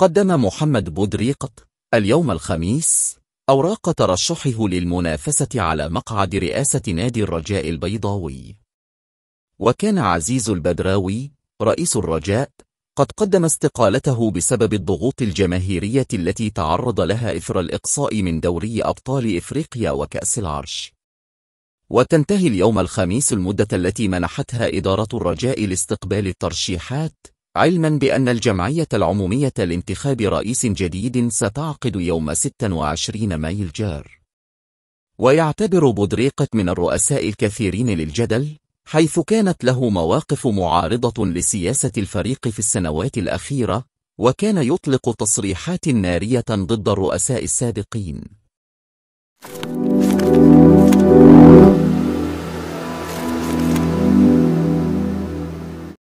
قدم محمد بودريقت اليوم الخميس أوراق ترشحه للمنافسة على مقعد رئاسة نادي الرجاء البيضاوي وكان عزيز البدراوي رئيس الرجاء قد قدم استقالته بسبب الضغوط الجماهيرية التي تعرض لها إثر الإقصاء من دوري أبطال إفريقيا وكأس العرش وتنتهي اليوم الخميس المدة التي منحتها إدارة الرجاء لاستقبال الترشيحات علما بأن الجمعية العمومية لانتخاب رئيس جديد ستعقد يوم 26 مايو الجار ويعتبر بودريقة من الرؤساء الكثيرين للجدل حيث كانت له مواقف معارضة لسياسة الفريق في السنوات الأخيرة وكان يطلق تصريحات نارية ضد الرؤساء السابقين